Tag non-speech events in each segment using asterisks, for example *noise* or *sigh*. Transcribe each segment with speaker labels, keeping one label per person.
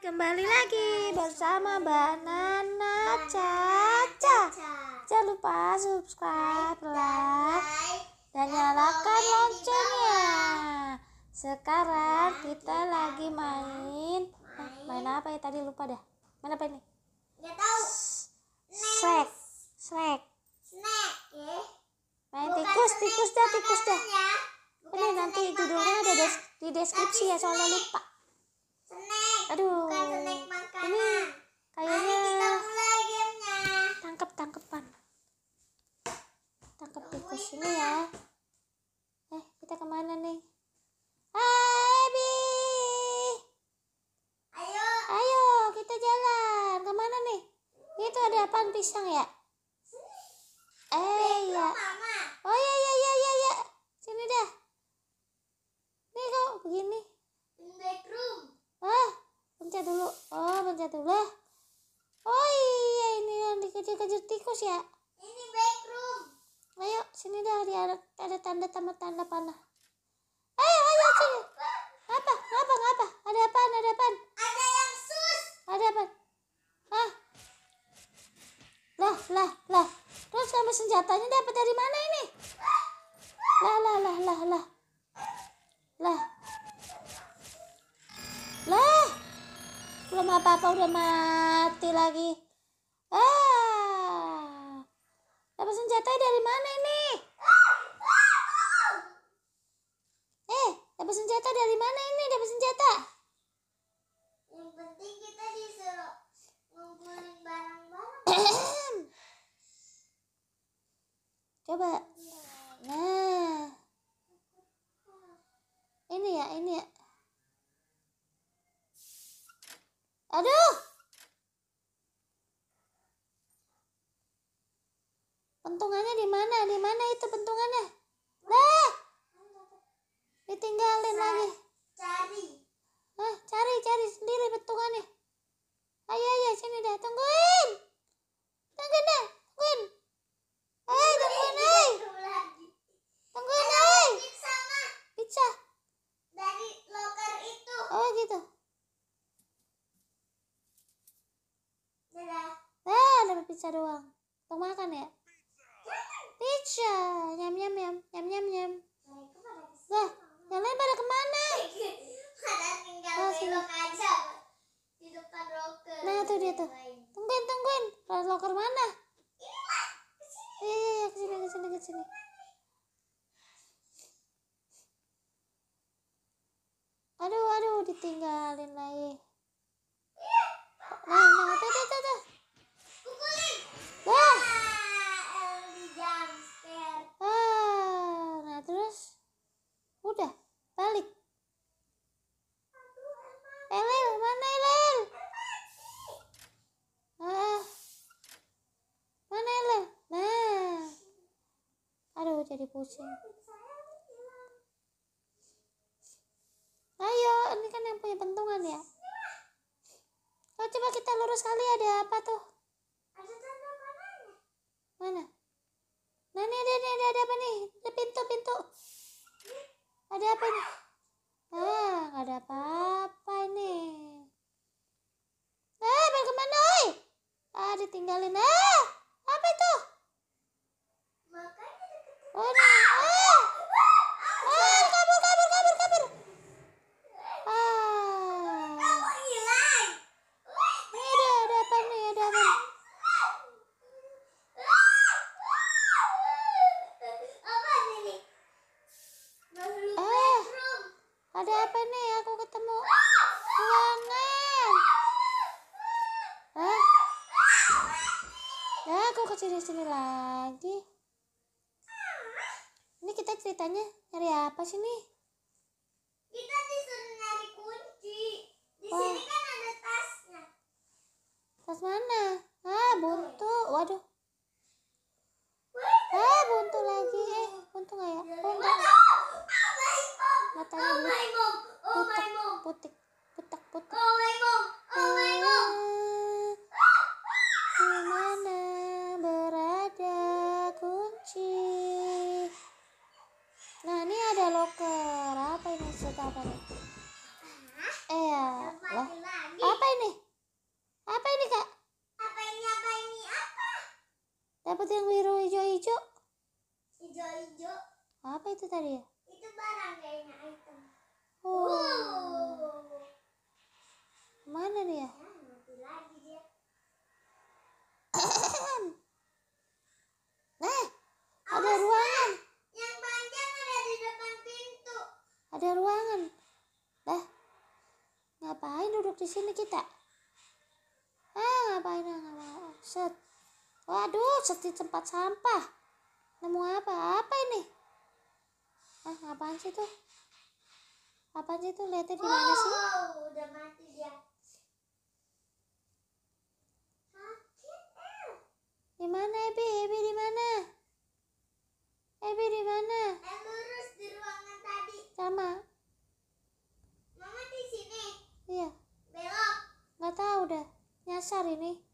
Speaker 1: kembali lagi bersama Banana Caca. Jangan lupa subscribe, like, dan nyalakan loncengnya. Sekarang kita lagi main main apa ya tadi lupa dah. Main apa ini? Enggak tahu. Snack. Snack. Snack. Ya. Main tikus, tikus dah, tikus dah. Ini nanti judulnya ada di deskripsi ya soalnya lupa. Aduh. Ini kayaknya Tangkap tangkepan. Tangkap tikus ini ya. Eh, kita kemana nih? Ayo. Ayo, kita jalan. Kemana nih? Itu ada apaan pisang ya? tikus ya ini backroom ayo sini dah ada ada tanda tanda tanda panah eh, ayo ayo sini apa apa apa ada apa ada apa ada yang sus ada apa ah lah lah lah terus sama senjatanya dapat dari mana ini lah lah lah lah lah lah lah belum apa-apa udah mati lagi ah Dapat senjata dari mana ini? Eh, dapat senjata dari mana ini? Dapat senjata? Yang penting kita disuruh ngumpulin barang-barang. *clears throat* Coba. Nah. Ini ya, ini ya. Aduh. Pentungannya di mana? Di mana itu pentungannya? Lah. Ditinggalin Sa lagi. Cari. Hah, cari cari sendiri pentungannya. Ayo ayo sini deh tungguin. Tungguin deh, tungguin. Eh, tungguin eh. Tungguin eh. Pizza, Pizza. Dari loker itu. Oh, gitu. Dadah. Eh, ada pizza doang. Mau makan ya? pizza, nyam nyam nyam, nyam nyam nyam. wah, yang lain pada kemana? pada oh, tinggal belok aja di depan loker. Nah tuh dia tuh. Tungguin tungguin, loker mana? Iya, iya, iya sini ke sini. Aduh aduh ditinggalin lagi. Iya. Nah, nah, tuh tuh tuh. Pukulin. Lah. Udah, balik. Elil, mana Elil? Ah. Mana Elil? Nah. Aduh, jadi pusing. Ayo, ini kan yang punya bentungan ya. Oh, coba kita lurus kali ada apa tuh? mana Mana? Nah, ini ada, ini ada, ada apa nih? Ada pintu, pintu ada apa ini? ah nggak ada apa-apa ini eh ah, bagaimana, oi ah ditinggalin ah apa itu makanya oh ini nah, ah Caranya nyari apa sih nih? itu yang biru hijau-hijau? Hijau-hijau. Apa itu tadi ya? Itu barang kayaknya item. Oh. Wow. Mana dia? Ya, mati lagi dia. nah, Awas ada ruangan. Yang panjang ada di depan pintu. Ada ruangan. Dah. Ngapain duduk di sini kita? Ah, ngapain? Ah, ngapain? Oh, set macet di tempat sampah. Nemu apa-apa ini? Ah, apaan sih tuh? Apaan sih tuh? Lihatnya di mana sih? Oh, udah mati dia. Di mana Ebi? Ebi di mana? Ebi di mana? Eh, lurus di ruangan tadi. Sama. Mama di sini. Iya. Belok. Gak tahu dah. Nyasar ini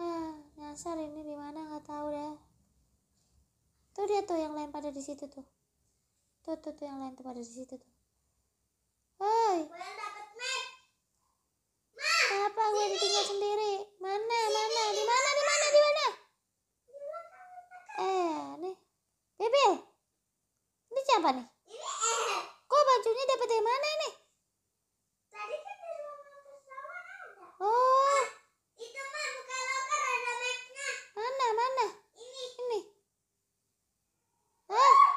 Speaker 1: ah nyasar ini di mana nggak tahu dah tuh dia tuh yang lain pada di situ tuh tuh tuh tuh yang lain tuh pada di situ tuh woi kenapa gue ditinggal sendiri mana mana di mana di mana di mana eh nih bebe ini siapa nih kok bajunya dapat dari mana ini kan oh ah, itu Mana, mana? Ini. Ini. Ah.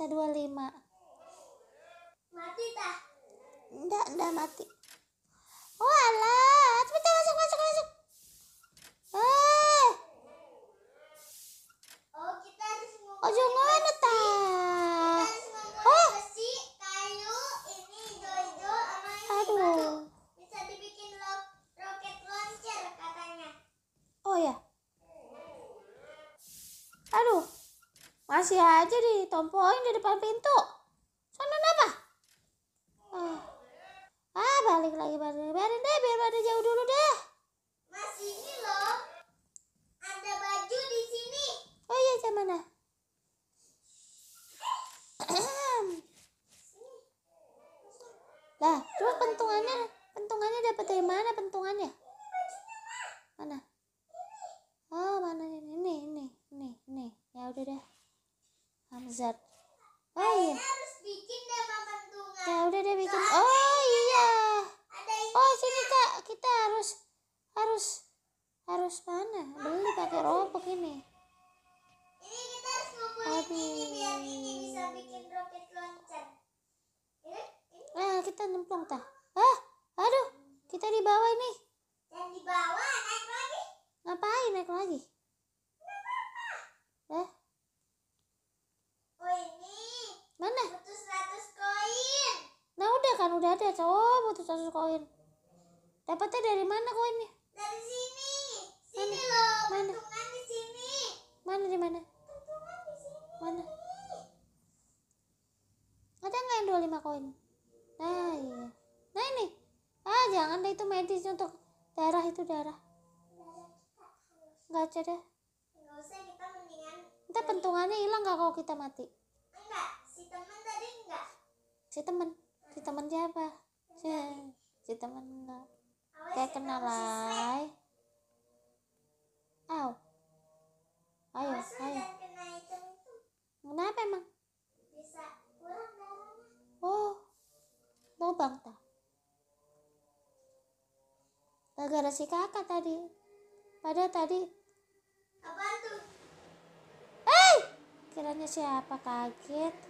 Speaker 1: sisa 25 mati dah enggak enggak mati walah oh Masih aja ditompoin di depan pintu. Sana apa? Ah. Oh. ah, balik lagi balik biarin deh biar pada jauh dulu deh. Masih ini loh. Ada baju di sini. Oh iya, cuman mana? *clears throat* lah, terus pentungannya, pentungannya dapat dari mana pentungannya? Mana? Oh, mana Ini, ini, ini, ini. Ya udah deh. Hazard oh iya ya udah deh bikin oh iya oh sini kak kita harus harus harus mana beli pakai robok ini ini kita harus Aduh. Ya, ah kita numpang tak ah aduh kita di bawah ini dan di bawah naik lagi ngapain naik lagi eh ada cowok butuh satu koin dapatnya dari mana koinnya dari sini sini mana? loh mana? di sini mana di mana di sini mana ada nggak yang dua lima koin nah iya nah ini ah jangan deh itu medis untuk darah itu darah. nggak ada deh usah kita mendingan pentungannya hilang gak kalau kita mati enggak si teman tadi enggak si teman si teman siapa si si teman eh, kayak kenal lah aw ayo ayo kenapa emang oh lubang tak gara-gara si kakak tadi pada tadi apa tuh eh hey! kiranya siapa kaget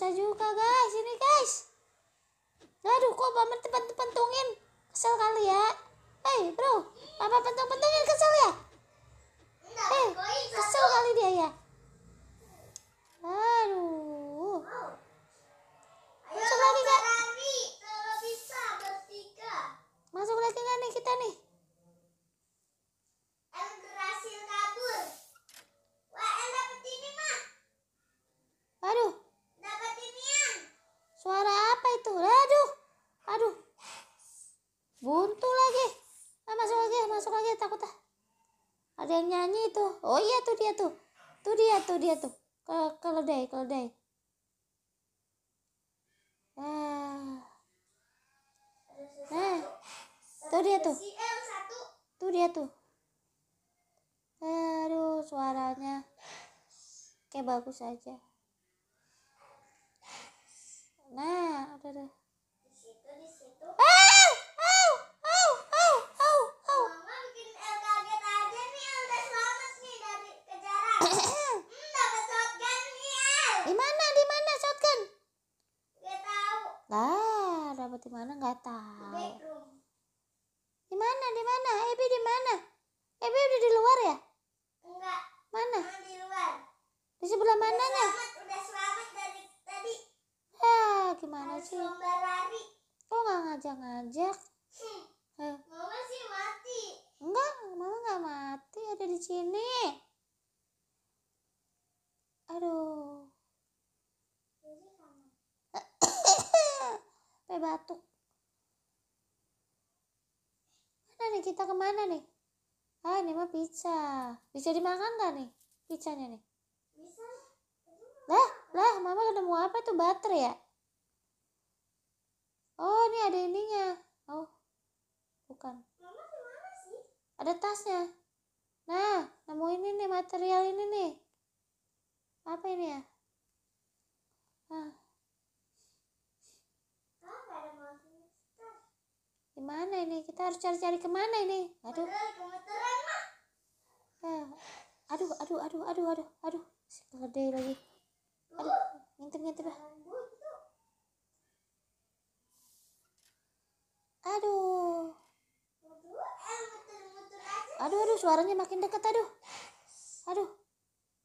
Speaker 1: 車場化が dia tuh tuh dia tuh dia tuh kalau kalau keledai kalau ah nah tuh dia tuh tuh dia tuh aduh suaranya kayak bagus aja nah udah eh! Lah, dapat di mana nggak tahu. Di mana? Di mana? Ebi di mana? Ebi udah di luar ya? Enggak. Mana? di luar. Di sebelah udah mananya? udah selamat dari tadi. Ah, gimana Harus sih? Lomba lari. Kok nggak ngajak-ngajak? Hmm. Eh. Mama sih mati. Enggak, mama nggak mati. Ada di sini. nih kita kemana nih ah ini mah pizza bisa dimakan gak nih pizzanya nih bisa lah lah mama ketemu apa tuh baterai ya oh ini ada ininya oh bukan ada tasnya nah nemu ini nih material ini nih apa ini ya ah kemana ini kita harus cari-cari kemana ini aduh ah. aduh aduh aduh aduh aduh aduh aduh gede lagi aduh ngintip ngintip lah aduh aduh aduh suaranya makin dekat aduh aduh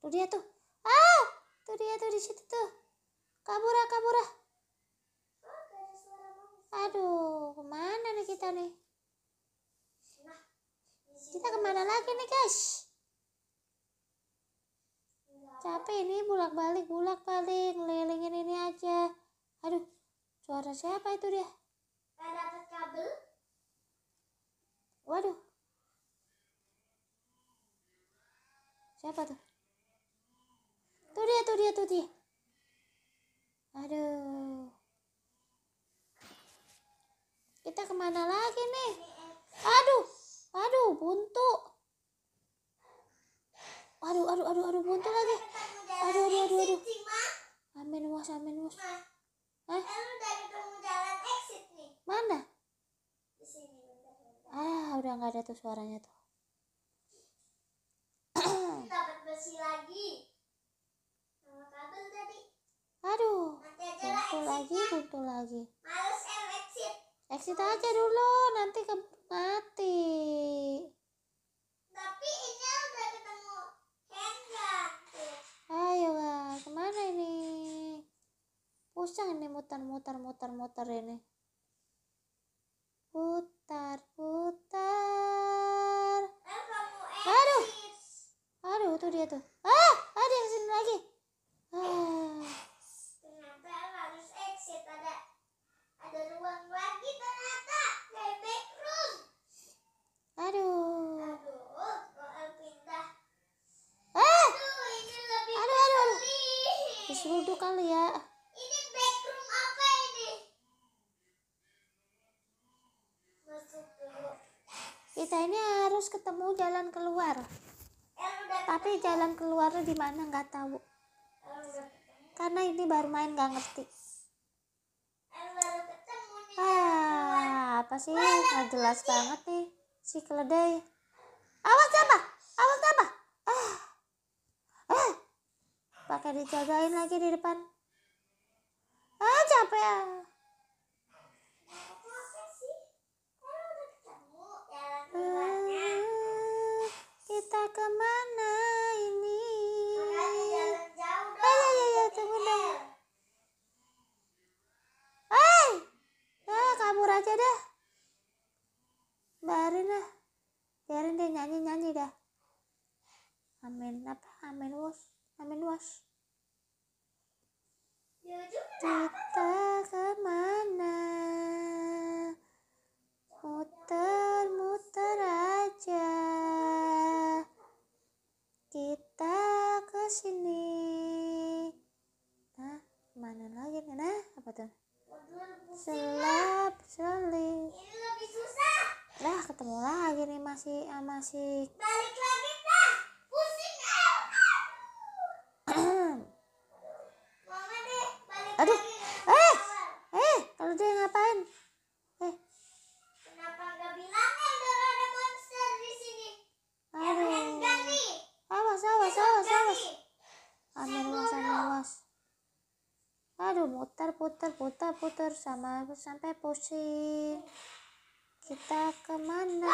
Speaker 1: tuh dia tuh ah tuh dia tuh di situ tuh kabur ah, ah. Aduh, kemana nih kita nih? Kita kemana lagi nih guys? Capek ini bulak balik bulak balik ngelilingin ini aja. Aduh, suara siapa itu dia? kabel. Waduh. Siapa tuh? Tuh dia, tuh dia, tuh dia. Aduh. Kita kemana lagi nih? Aduh, aduh, buntu. Aduh, aduh, aduh, aduh, buntu lagi. Aduh, aduh, aduh, aduh. Amin was, amin was. eh? Mana? Ah, udah nggak ada tuh suaranya tuh. lagi. Aduh, buntu lagi, buntu lagi. Males exit aja dulu nanti ke mati tapi ini udah ketemu enggak ayo lah kemana ini pusing ini mutar-mutar-mutar-mutar ini putar putar aduh aduh tuh dia tuh ah ada yang sini lagi ah dulu kali ya ini backroom apa ini kita ini harus ketemu jalan keluar tapi jalan keluarnya di mana nggak tahu karena ini baru main nggak ngerti ah apa sih nggak jelas banget nih si keledai awas siapa pakai dijagain lagi di depan ah capek ah eh, kita kemana ini? Eh, ya, ya, ya, tunggu dong. Eh, ah, kabur aja dah. Biarin lah, biarin dia nyanyi nyanyi dah. Amin apa? Amin was, amin was kita kemana muter-muter aja kita ke sini nah mana lagi nih nah apa tuh selap selip lah ketemu lagi nih masih masih balik lagi aduh eh eh kalau dia ngapain eh kenapa nggak bilang kalau ada monster di sini aduh awas awas awas awas amin was awas aduh putar putar putar putar sama sampai pusing kita kemana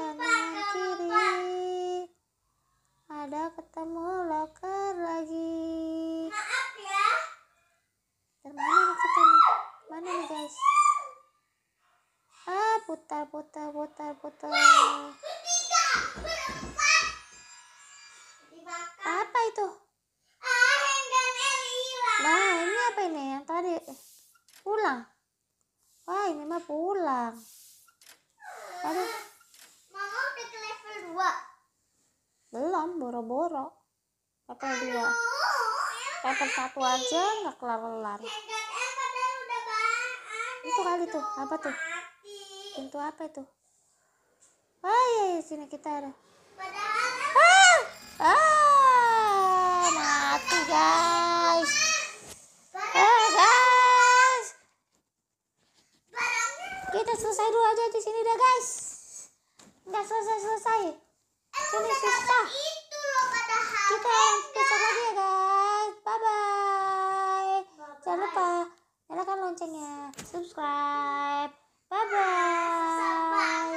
Speaker 1: kanan kiri ada ketemu loker lagi putar putar putar putar apa itu nah ini apa ini yang tadi pulang wah ini mah pulang aduh mama udah ke level 2 belum boro-boro level 2 level 1 aja gak kelar-kelar itu kali tuh apa tuh Pintu apa itu? Oh iya, iya sini kita ada. Ah! ah, mati guys. Ah guys. Kita selesai dulu aja di sini deh guys. Nggak selesai selesai. Sini susah. Kita besok lagi ya guys. Bye bye. Jangan lupa nyalakan loncengnya, subscribe. 拜拜。